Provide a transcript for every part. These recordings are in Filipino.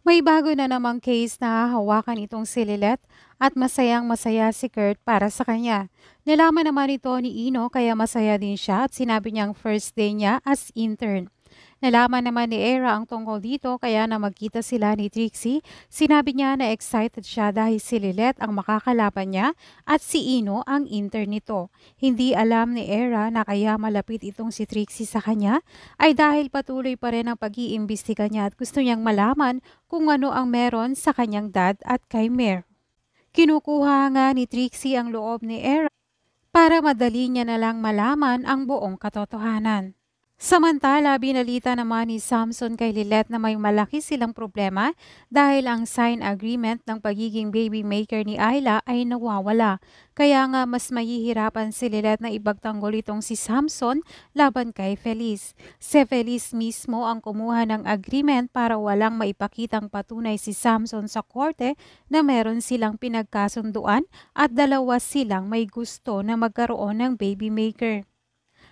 May bago na namang case na hawakan itong si Lilith at masayang masaya si Kurt para sa kanya. Nalaman naman ito ni Ino kaya masaya din siya at sinabi niyang first day niya as intern. Nalaman naman ni Era ang tungkol dito kaya na magkita sila ni Trixie, sinabi niya na excited siya dahil si Lilet ang makakalaban niya at si Ino ang intern nito. Hindi alam ni Era na kaya malapit itong si Trixie sa kanya ay dahil patuloy pa rin ang pag-iimbestiga niya at gusto niyang malaman kung ano ang meron sa kanyang dad at kay Mer. Kinukuha nga ni Trixie ang loob ni Era para madali niya na lang malaman ang buong katotohanan. Samantala, binalita naman ni Samson kay Lilet na may malaki silang problema dahil ang sign agreement ng pagiging baby maker ni Ayla ay nawawala. Kaya nga mas mahihirapan si Lilet na ibagtanggol itong si Samson laban kay Feliz. Si Feliz mismo ang kumuha ng agreement para walang maipakitang patunay si Samson sa korte na meron silang pinagkasunduan at dalawa silang may gusto na magkaroon ng baby maker.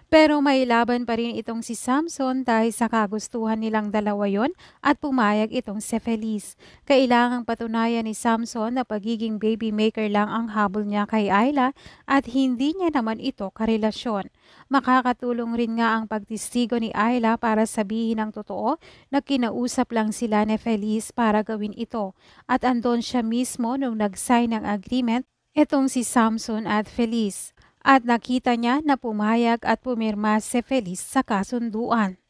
Pero may laban pa rin itong si Samson dahil sa kagustuhan nilang dalawa yon at pumayag itong si Feliz. Kailangang patunayan ni Samson na pagiging baby maker lang ang habol niya kay Ayla at hindi niya naman ito karelasyon. Makakatulong rin nga ang pagtistigo ni Ayla para sabihin ang totoo na kinausap lang sila ni Feliz para gawin ito at andon siya mismo nung nag-sign ng agreement itong si Samson at Feliz at nakita niya na pumayag at pumirma si Feliz sa kasunduan.